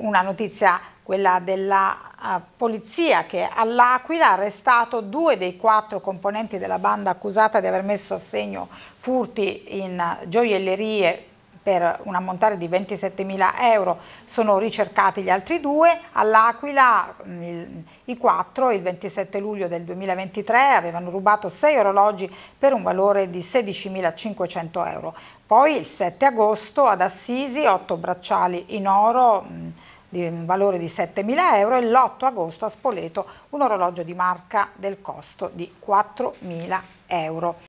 una notizia quella della eh, polizia che all'Aquila ha arrestato due dei quattro componenti della banda accusata di aver messo a segno furti in gioiellerie per un ammontare di 27 mila euro sono ricercati gli altri due. All'Aquila mm, i quattro il 27 luglio del 2023 avevano rubato sei orologi per un valore di 16 mila 500 euro. Poi il 7 agosto ad Assisi otto bracciali in oro mm, di un valore di 7.000 euro e l'8 agosto a Spoleto un orologio di marca del costo di 4.000 euro.